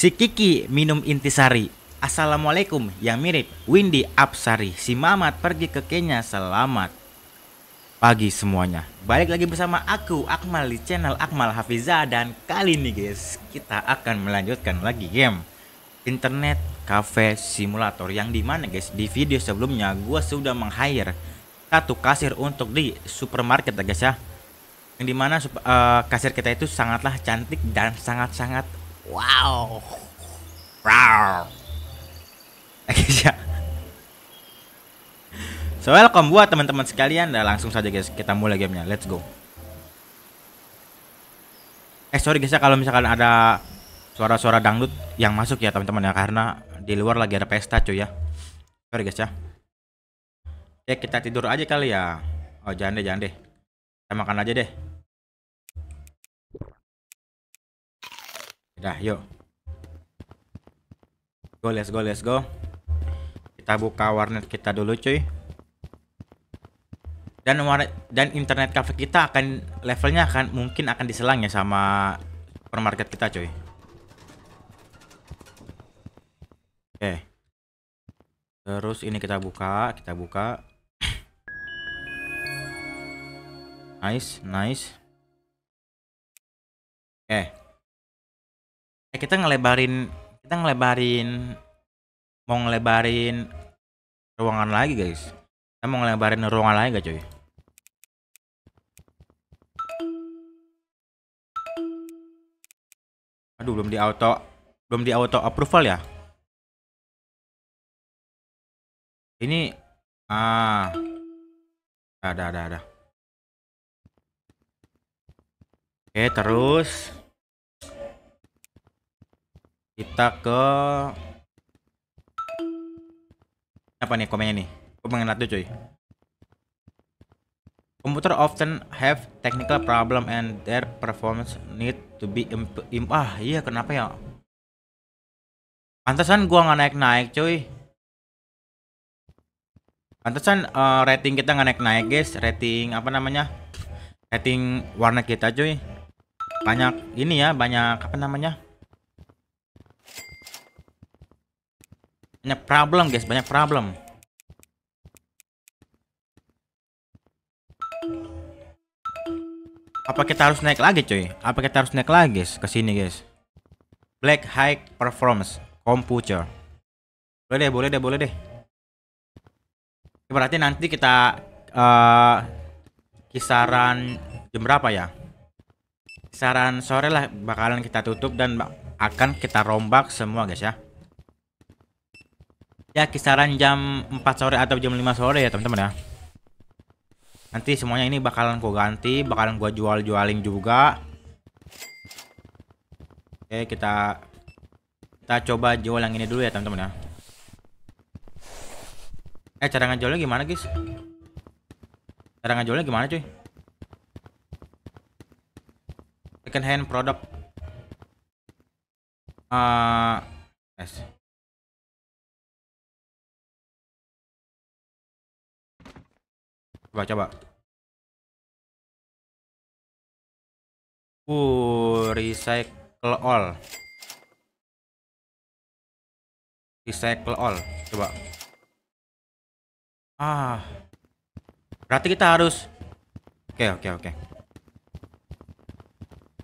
Si Kiki minum intisari. Assalamualaikum yang mirip Windy Apsari. Si Mamat pergi ke Kenya selamat. Pagi semuanya. Balik lagi bersama aku Akmal di channel Akmal Hafiza dan kali ini guys kita akan melanjutkan lagi game Internet Cafe Simulator yang dimana guys di video sebelumnya gue sudah meng-hire satu kasir untuk di supermarket ya guys ya yang dimana uh, eh, kasir kita itu sangatlah cantik dan sangat-sangat Wow. Wow. guys ya. So welcome buat teman-teman sekalian dan nah, langsung saja guys kita mulai gamenya. Let's go. Eh sorry guys ya kalau misalkan ada suara-suara dangdut yang masuk ya teman-teman ya karena di luar lagi ada pesta cuy ya. Sorry guys ya. Ya kita tidur aja kali ya. Oh jangan deh jangan deh. Kita makan aja deh. Dah, yuk. Go, let's go, let's go. Kita buka warnet kita dulu, cuy. Dan warnet dan internet cafe kita akan levelnya akan mungkin akan diselang ya sama supermarket kita, cuy. Oke. Okay. Terus ini kita buka, kita buka. nice, nice. Oke. Okay ya kita ngelebarin kita ngelebarin mau ngelebarin ruangan lagi guys kita mau ngelebarin ruangan lagi gak cuy aduh belum di auto belum di auto approval ya ini ah ada ada ada oke terus kita ke apa nih komennya nih? Gue pengen lihat cuy. komputer often have technical problem and their performance need to be imp, imp ah iya kenapa ya? Pantesan gua nggak naik-naik cuy. Pantesan uh, rating kita nggak naik-naik guys, rating apa namanya? Rating warna kita cuy. Banyak ini ya, banyak apa namanya? Banyak problem guys, banyak problem. Apa kita harus naik lagi cuy? Apa kita harus naik lagi guys ke sini guys? Black High Performance Computer. Boleh deh, boleh deh, boleh deh. Berarti nanti kita uh, kisaran jam berapa ya? Kisaran sore lah bakalan kita tutup dan akan kita rombak semua guys ya ya kisaran jam 4 sore atau jam 5 sore ya teman-teman ya nanti semuanya ini bakalan gua ganti bakalan gua jual-jualin juga oke kita kita coba jual yang ini dulu ya teman-teman ya eh cara ngejualnya gimana guys cara ngejualnya gimana cuy second hand product uh, ah, nice. Coba coba. Uh, recycle all. Recycle all. Coba. Ah. Berarti kita harus Oke, okay, oke, okay, oke. Okay.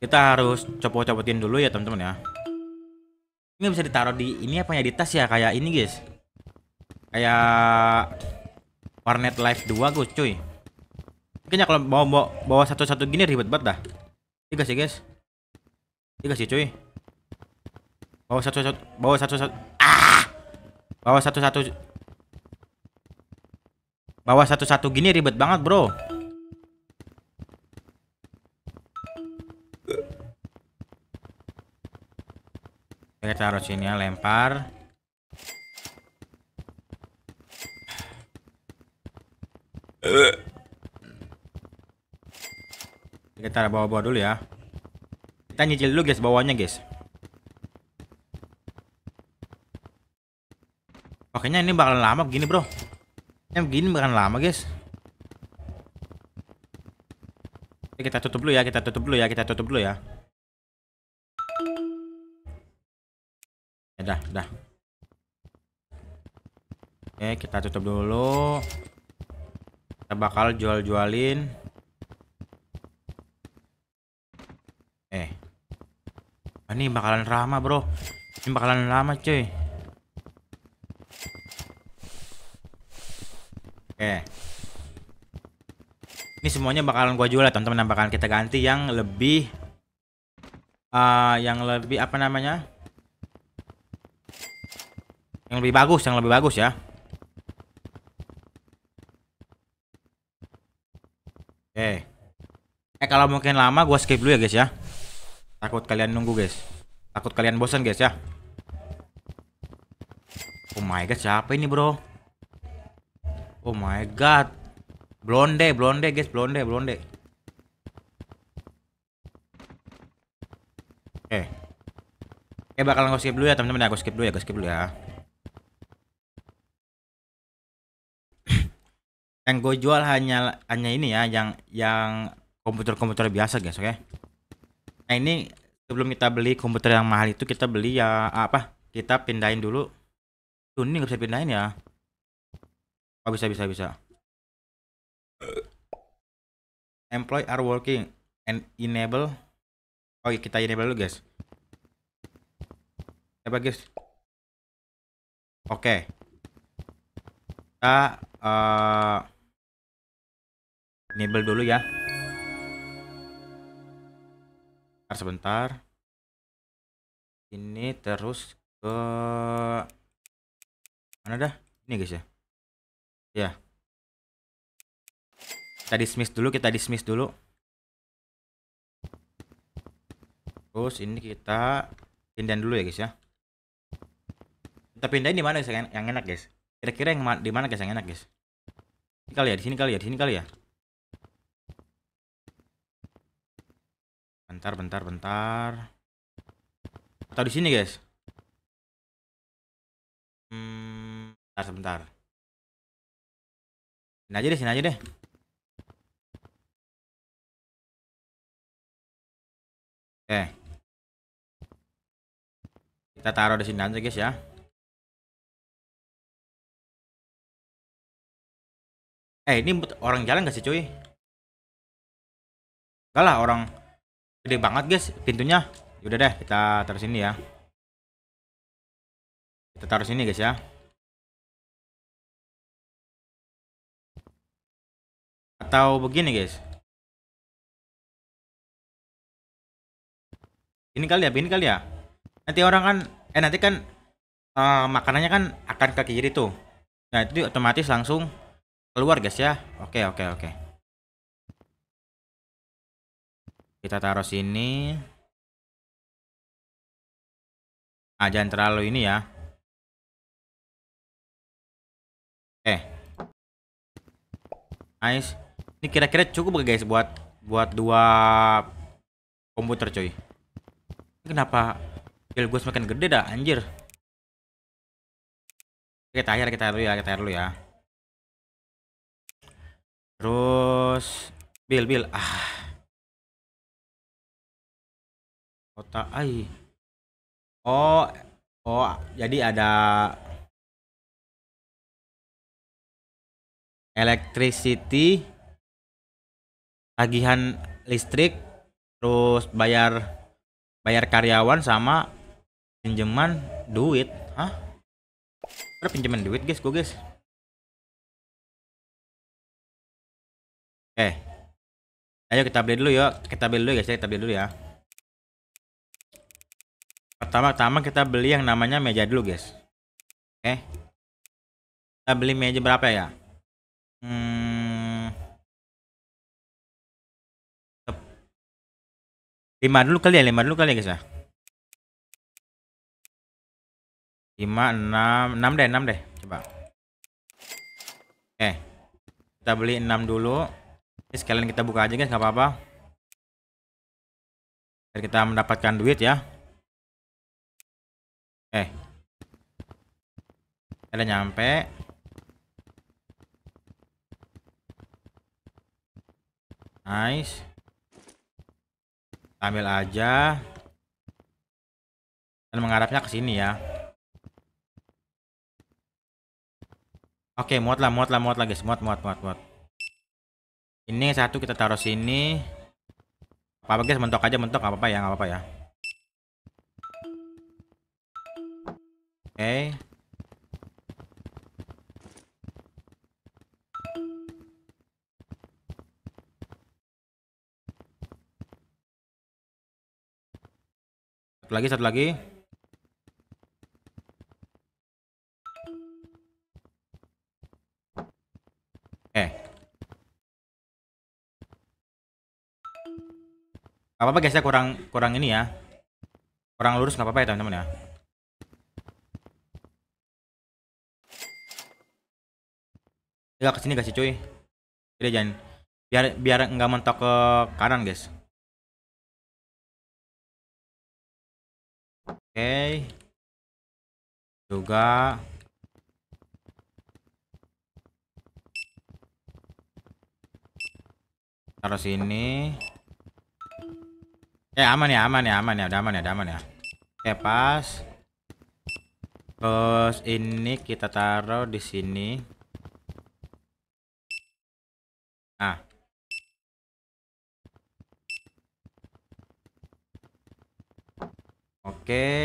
Kita harus copot-copotin dulu ya, teman-teman ya. Ini bisa ditaruh di ini apa ya di tas ya kayak ini, guys. Kayak Warnet Live 2 gue cuy. Kayaknya kalau bawa bawa, bawa satu-satu gini ribet banget dah. Tiga sih guys. Tiga sih cuy. Bawa satu-satu bawa satu-satu ah. Bawa satu-satu Bawa satu-satu gini ribet banget, Bro. Kita taruh sini ya, lempar. Kita bawa-bawa dulu ya. Kita nyicil dulu guys bawahnya guys. pokoknya oh, ini bakalan lama gini bro. ini begini bakalan lama guys. Oke, Kita tutup dulu ya, kita tutup dulu ya, kita tutup dulu ya. Ya dah, dah. Oke, kita tutup dulu bakal jual-jualin eh ah, ini bakalan lama bro ini bakalan lama cuy eh, Ini semuanya bakalan gua jual ya teman-teman. Nah, bakalan kita ganti yang lebih uh, yang lebih apa namanya? Yang lebih bagus, yang lebih bagus ya. kalau mungkin lama gue skip dulu ya guys ya takut kalian nunggu guys takut kalian bosan guys ya oh my god siapa ini bro oh my god blonde blonde guys blonde blonde Eh, okay. oke eh, okay, bakalan gue skip dulu ya teman-teman ya gue skip dulu ya gue skip dulu ya yang gue jual hanya hanya ini ya yang yang komputer-komputer biasa guys oke okay? nah ini sebelum kita beli komputer yang mahal itu kita beli ya apa kita pindahin dulu tuh ini nggak bisa pindahin ya oh bisa bisa bisa employee are working and enable oh iya, kita enable dulu guys apa guys oke okay. kita uh, enable dulu ya sebentar ini terus ke mana dah ini guys ya ya kita dismiss dulu kita dismiss dulu terus ini kita pindahin dulu ya guys ya kita pindahin di mana guys yang enak guys kira-kira yang di mana guys yang enak guys ini kali ya di sini kali ya di sini kali ya bentar bentar bentar atau di sini guys hmm, bentar sebentar sini aja deh sini aja deh oke kita taruh di sini aja guys ya eh ini orang jalan gak sih cuy enggak lah orang Gede banget guys pintunya. Udah deh kita taruh sini ya. Kita taruh sini guys ya. Atau begini guys. Ini kali ya, ini kali ya. Nanti orang kan, eh nanti kan uh, makanannya kan akan ke kiri tuh. Nah itu otomatis langsung keluar guys ya. Oke oke oke. kita taruh sini ah jangan terlalu ini ya eh nice ini kira-kira cukup gak guys buat buat dua komputer coy kenapa skill gue semakin gede dah anjir kita akhir kita air ya kita dulu ya terus bil bil ah kota ai oh oh jadi ada electricity tagihan listrik terus bayar bayar karyawan sama pinjaman duit hah ada pinjaman duit guys gue guys oke ayo kita beli dulu yuk kita beli dulu guys ya kita beli dulu ya Pertama-tama kita beli yang namanya meja dulu, guys. Oke. Okay. Kita beli meja berapa ya? Hmm. 5 dulu kali ya, 5 dulu kali ya, guys ya. 5 6 6 deh, 6 deh. Coba. Oke. Okay. Kita beli 6 dulu. Ini sekalian kita buka aja guys, nggak apa-apa. kita mendapatkan duit ya eh ada nyampe nice ambil aja dan mengarapnya ke sini ya oke muat lah muat lah muat lagi guys muat muat muat muat ini satu kita taruh sini apa apa guys mentok aja mentok apa apa ya nggak apa apa ya Okay. Satu lagi, satu lagi. Eh. Gak apa-apa guys ya, kurang kurang ini ya. Kurang lurus nggak apa-apa ya teman-teman ya. ya kesini gak sih cuy tidak jangan biar biar nggak mentok ke kanan guys oke okay. juga taruh sini eh aman ya aman ya aman ya udah aman ya udah aman ya oke pas terus ini kita taruh di sini Oke, okay,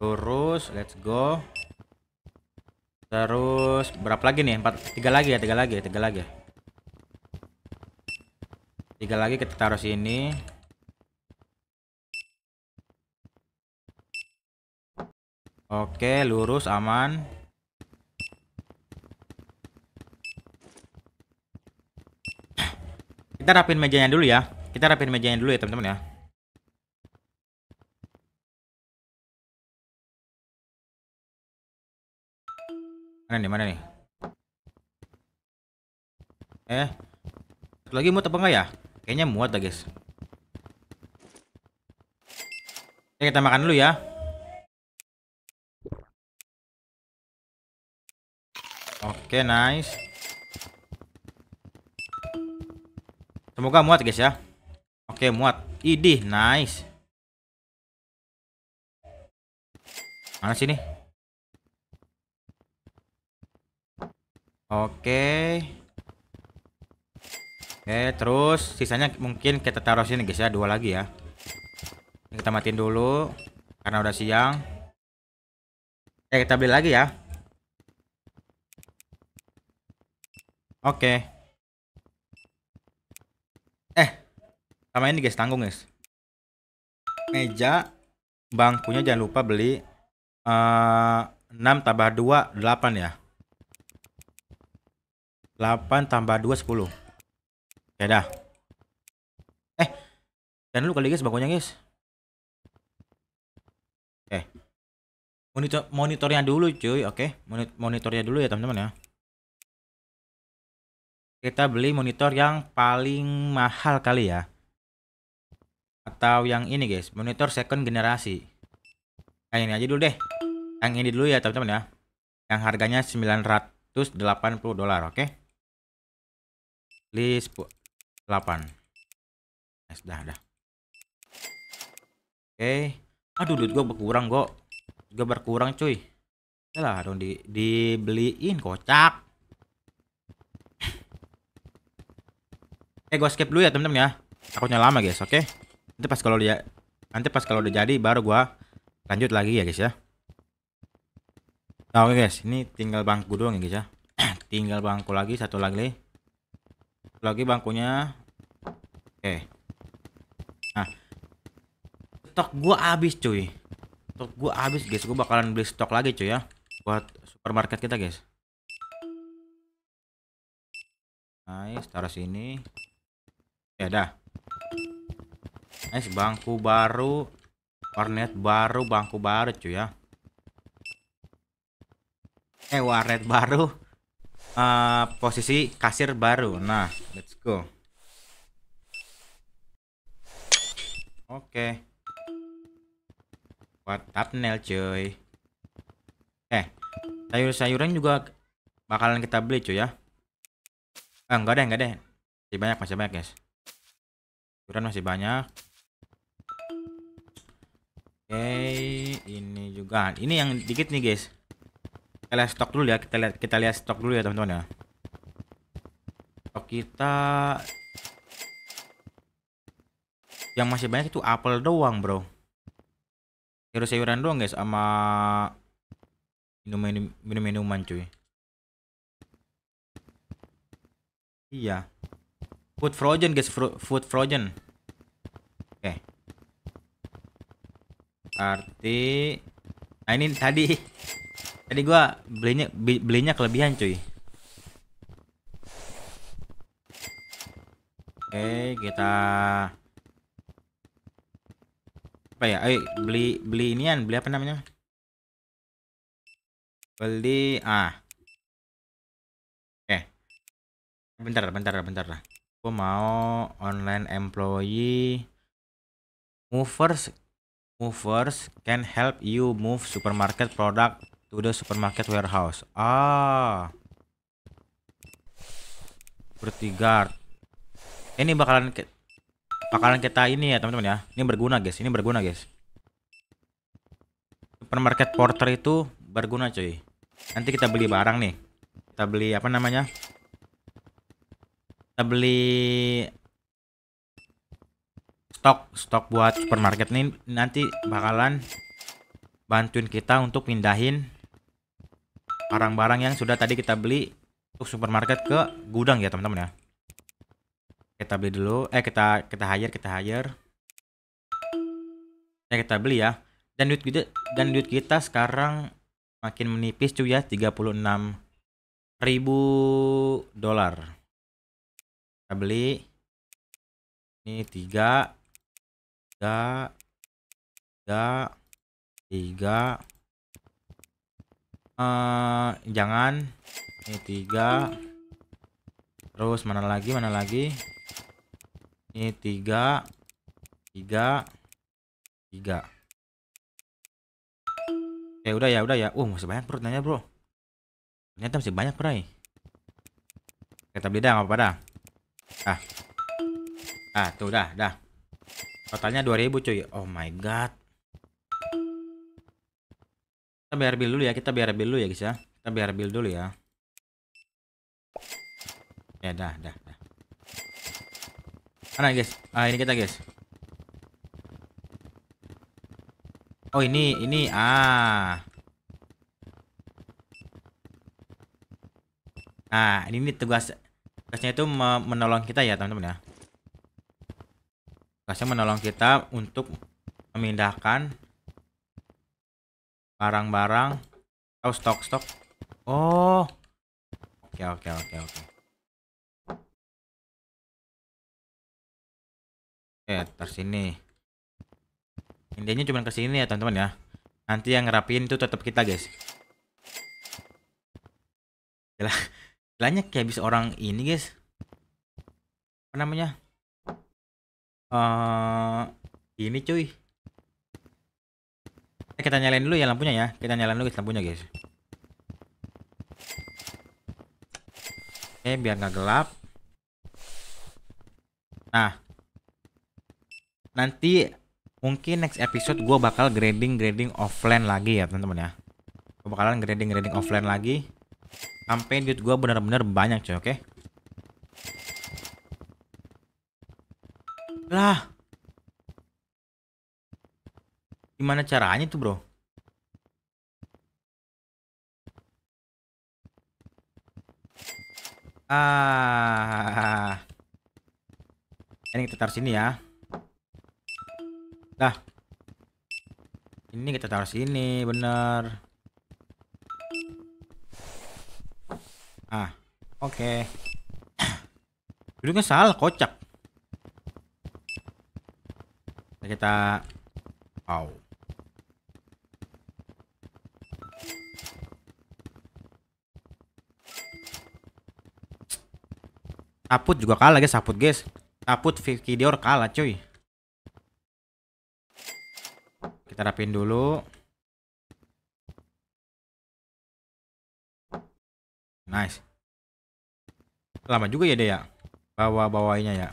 lurus, let's go. Terus berapa lagi nih? Empat, tiga lagi ya, tiga lagi, ya, tiga lagi. Ya. Tiga lagi kita taruh sini. Oke, okay, lurus, aman. Kita rapin mejanya dulu ya. Kita rapin mejanya dulu ya, teman-teman ya. Mana nih, mana nih? Eh, satu lagi muat apa enggak ya? Kayaknya muat guys. Ya, kita makan dulu ya. Oke, nice. Semoga muat guys ya. Oke, muat. Idih, nice. Mana sini? Oke. Oke, terus sisanya mungkin kita taruh sini guys ya, dua lagi ya. Ini kita matiin dulu karena udah siang. Oke, kita beli lagi ya. Oke. Eh, sama ini guys, tanggung guys. Meja bangkunya jangan lupa beli uh, eh, 6 tambah 2 8 ya. 8 tambah 2 10. Ya dah. Eh. Dan lu kali guys bangunnya guys. Oke. Eh, monitor monitornya dulu cuy, oke. monitor Monitornya dulu ya teman-teman ya. Kita beli monitor yang paling mahal kali ya. Atau yang ini guys, monitor second generasi. Yang ini aja dulu deh. Yang ini dulu ya teman-teman ya. Yang harganya 980 dolar, oke. Okay? list 8 nice dah dah oke okay. aduh duit gua berkurang kok juga berkurang cuy lah dong di dibeliin kocak eh gua skip dulu ya temen-temen ya takutnya lama guys oke okay? nanti pas kalau dia nanti pas kalau udah jadi baru gua lanjut lagi ya guys ya nah oke okay guys ini tinggal bangku doang ya guys ya tinggal bangku lagi satu lagi nih lagi bangkunya oke nah stok gua habis cuy stok gua habis guys gua bakalan beli stok lagi cuy ya buat supermarket kita guys nice taruh sini ya dah nice bangku baru warnet baru bangku baru cuy ya eh warnet baru uh, posisi kasir baru. Nah, let's go. Oke. Okay. Buat thumbnail cuy. Eh, sayur-sayuran juga bakalan kita beli cuy ya. Ah, eh, enggak deh, enggak deh. Masih banyak, masih banyak guys. Sayuran masih banyak. Oke, okay, ini juga. Ini yang dikit nih guys lihat stok dulu ya kita lihat kita lihat stok dulu ya teman-teman ya stok kita yang masih banyak itu apel doang bro Kira sayuran doang guys sama minum-minuman minum, minuman cuy iya food frozen guys food frozen oke okay. arti nah ini tadi Jadi gua belinya belinya kelebihan cuy. Oke, kita apa ya? Ayo eh, beli beli inian, beli apa namanya? Beli ah. Oke. Bentar, bentar, bentar. Gue mau online employee movers movers can help you move supermarket product To the supermarket warehouse. Ah. Security guard. Ini bakalan bakalan kita ini ya, teman-teman ya. Ini berguna, guys. Ini berguna, guys. Supermarket porter itu berguna, cuy. Nanti kita beli barang nih. Kita beli apa namanya? Kita beli stok stok buat supermarket nih nanti bakalan bantuin kita untuk pindahin barang-barang yang sudah tadi kita beli untuk supermarket ke gudang ya teman-teman ya kita beli dulu eh kita kita hire kita hire ya kita beli ya dan duit kita dan duit kita sekarang makin menipis cuy ya 36 ribu dolar kita beli ini tiga tiga tiga tiga Eh, jangan ini tiga terus mana lagi mana lagi ini tiga tiga tiga ya udah ya udah ya uh masih banyak bro nanya bro ternyata masih banyak bro kita beda dah nggak apa-apa dah ah ah tuh dah dah totalnya 2000 cuy oh my god kita biar build dulu ya, kita biar build dulu ya guys ya. Kita biar build dulu ya. Ya dah, dah, dah. Mana guys? Ah ini kita guys. Oh ini ini ah. Nah, ini tugas tugasnya itu menolong kita ya, teman-teman ya. Tugasnya menolong kita untuk memindahkan barang-barang oh stok-stok oh oke oke oke oke oke terus ini, intinya cuma ke sini ya teman-teman ya nanti yang ngerapiin itu tetap kita guys jelas jelasnya kayak habis orang ini guys apa namanya uh, ini cuy Eh, kita nyalain dulu ya lampunya ya kita nyalain dulu lampunya guys eh biar nggak gelap nah nanti mungkin next episode gue bakal grading grading offline lagi ya teman-teman ya gue bakalan grading grading offline lagi sampai duit gue benar-benar banyak cuy oke okay? lah Gimana caranya tuh, Bro? Ah. Ini kita taruh sini ya. Nah. Ini kita taruh sini, bener. Ah, oke. Okay. dulu salah, kocak. Kita... Wow. Saput juga kalah guys, Saput guys. Saput Vicky Dior kalah cuy. Kita rapin dulu. Nice. Lama juga ya deh ya. Bawa-bawainya ya.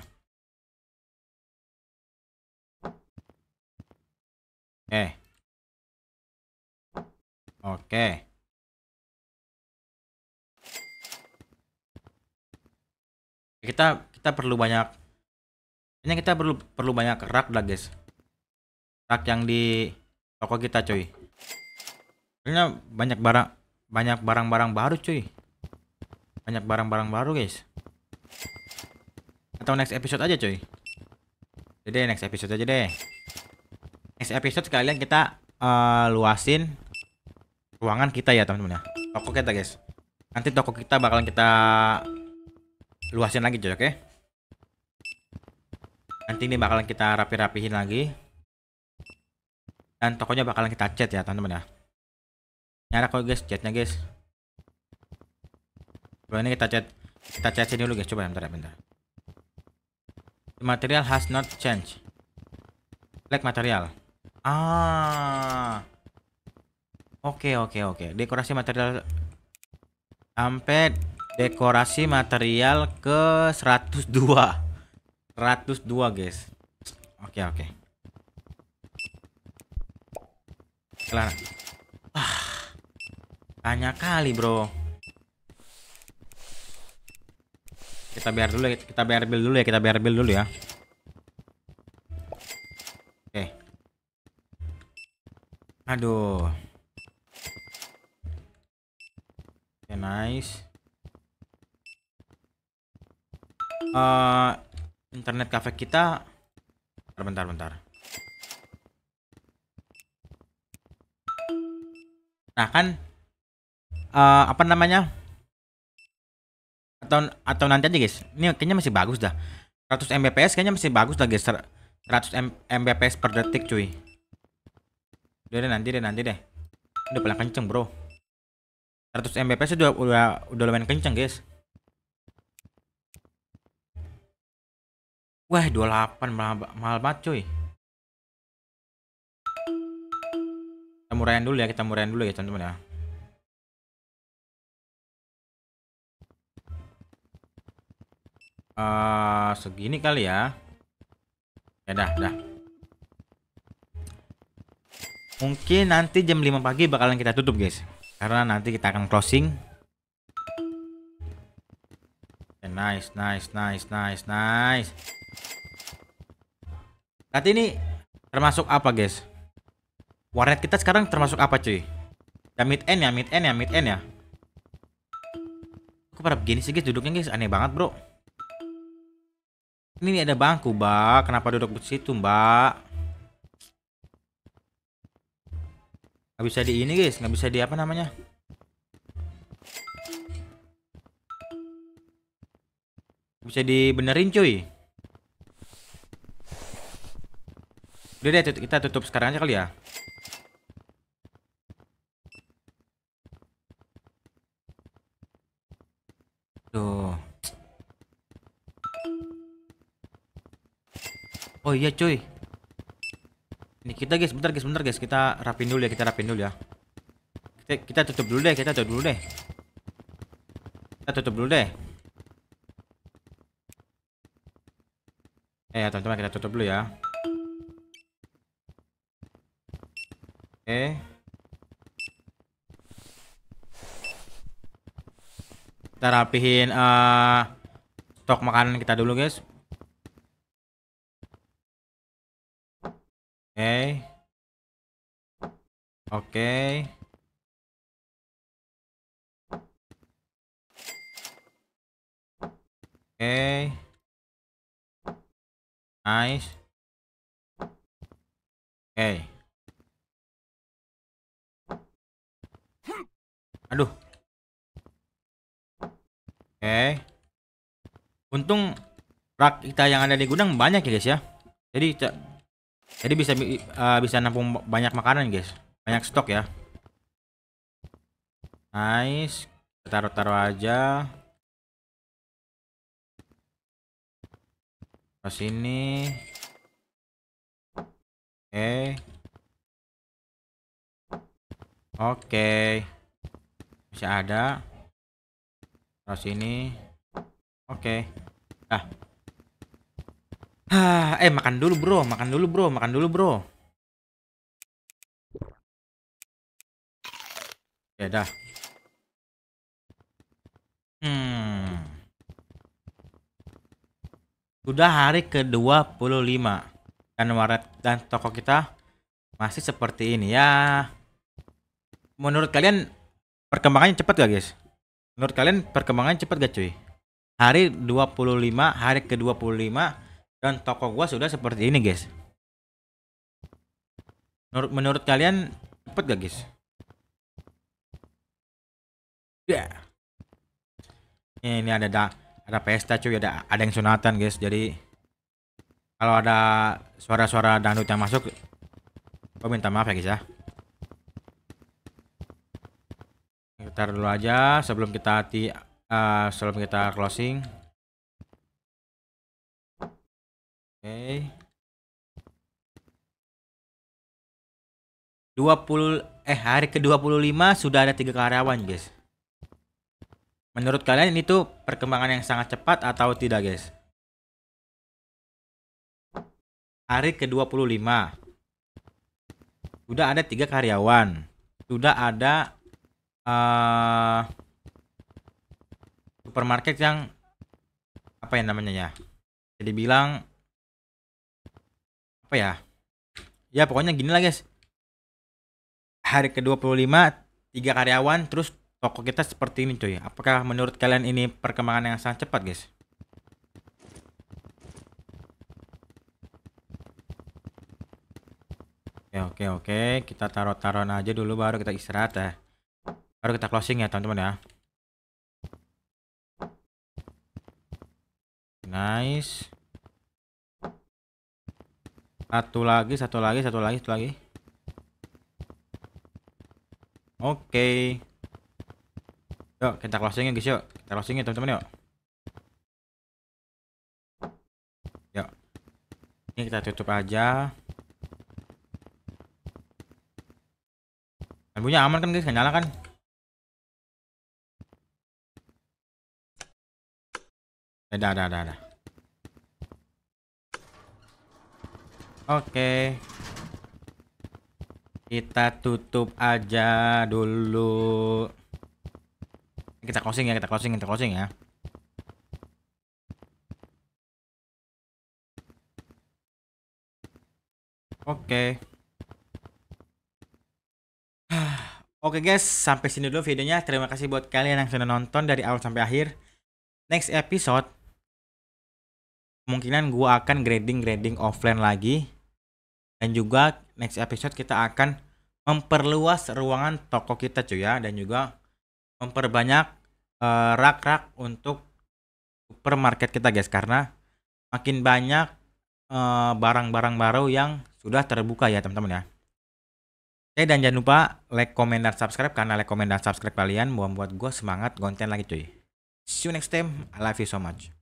Eh. Oke. Okay. kita kita perlu banyak ini kita perlu perlu banyak rak lah guys rak yang di toko kita cuy ini banyak barang banyak barang-barang baru cuy banyak barang-barang baru guys atau next episode aja cuy jadi next episode aja deh next episode sekalian kita uh, luasin ruangan kita ya teman-teman ya toko kita guys nanti toko kita bakalan kita luasin lagi coy, oke? Ya. Nanti ini bakalan kita rapi-rapihin lagi. Dan tokonya bakalan kita cat ya, teman-teman ya. Nyara kok guys, catnya guys. Coba ini kita cat kita cat sini dulu guys, coba bentar ya, bentar. Material has not changed. Black material. Ah. Oke, okay, oke, okay, oke. Okay. Dekorasi material sampai dekorasi material ke 102 102 guys oke oke okay. Kelar. Ah, hanya kali bro. Kita biar dulu, ya, kita biar build dulu ya, kita biar build dulu ya. Oke. Aduh. Oke, nice. uh, internet cafe kita bentar bentar, Nah kan uh, apa namanya? Atau atau nanti aja guys. Ini kayaknya masih bagus dah. 100 Mbps kayaknya masih bagus lah guys. 100 Mbps per detik cuy. Udah deh nanti deh nanti deh. Udah pelan kenceng bro. 100 Mbps udah udah udah lumayan kenceng guys. Wah, 28 mahal, mahal banget, coy. Kita murahin dulu ya, kita murahin dulu ya, teman-teman ya. Uh, segini kali ya. Ya dah, dah. Mungkin nanti jam 5 pagi bakalan kita tutup, guys. Karena nanti kita akan closing. Okay, eh, nice, nice, nice, nice, nice. Berarti ini termasuk apa guys? Warnet kita sekarang termasuk apa cuy? Ya mid end ya, mid end ya, mid end ya. Kok pada begini sih guys duduknya guys? Aneh banget bro. Ini ada bangku mbak, kenapa duduk di situ mbak? Gak bisa di ini guys, gak bisa di apa namanya? Bisa dibenerin cuy. Udah deh, kita tutup sekarang aja kali ya. Tuh. Oh iya cuy. Ini kita guys, bentar guys, bentar guys. Kita rapin dulu ya, kita rapin dulu ya. Kita, kita tutup dulu deh, kita tutup dulu deh. Kita tutup dulu deh. Eh, ya teman-teman kita tutup dulu ya. Oke. Kita rapihin uh, stok makanan kita dulu, guys. Oke. Oke. Oke. Nice. Oke. Okay. Aduh. Oke. Okay. Untung rak kita yang ada di gudang banyak ya guys ya. Jadi jadi bisa uh, bisa nampung banyak makanan guys. Banyak stok ya. Nice. Taruh-taruh aja. Ke sini. Oke. Okay. Oke. Okay bisa ada terus ini oke okay. ah eh makan dulu bro makan dulu bro makan dulu bro ya dah hmm. sudah hari ke-25 dan waret dan toko kita masih seperti ini ya menurut kalian Perkembangannya cepat gak guys? Menurut kalian perkembangan cepat gak cuy? Hari 25, hari ke-25 dan toko gua sudah seperti ini guys. Menurut, menurut kalian cepat gak guys? Ya. Yeah. Ini ada da, ada pesta cuy, ada ada yang sunatan guys. Jadi kalau ada suara-suara dangdut yang masuk, gue minta maaf ya guys ya. Ntar dulu aja sebelum kita di uh, eh, sebelum kita closing. Oke. Okay. 20 eh hari ke-25 sudah ada tiga karyawan, guys. Menurut kalian ini tuh perkembangan yang sangat cepat atau tidak, guys? Hari ke-25 sudah ada tiga karyawan. Sudah ada uh, supermarket yang apa ya namanya ya jadi bilang apa ya ya pokoknya gini lah guys hari ke-25 tiga karyawan terus toko kita seperti ini coy apakah menurut kalian ini perkembangan yang sangat cepat guys oke oke oke kita taruh-taruh aja dulu baru kita istirahat ya baru kita closing ya teman-teman ya nice satu lagi satu lagi satu lagi satu lagi oke okay. yuk kita closing ya guys yuk kita closing ya teman-teman yuk yuk ini kita tutup aja lampunya aman kan guys nyala kan Ada, eh, ada, ada, ada. Oke. Kita tutup aja dulu. Kita closing ya, kita closing, kita closing ya. Oke. Oke guys, sampai sini dulu videonya. Terima kasih buat kalian yang sudah nonton dari awal sampai akhir. Next episode kemungkinan gue akan grading-grading offline lagi. Dan juga next episode kita akan memperluas ruangan toko kita cuy ya. Dan juga memperbanyak eh, rak-rak uh, untuk supermarket kita guys. Karena makin banyak eh, barang-barang uh, baru yang sudah terbuka ya teman-teman ya. Oke eh, dan jangan lupa like, comment, dan subscribe. Karena like, comment, dan subscribe kalian membuat gue semangat konten lagi cuy. See you next time. I love you so much.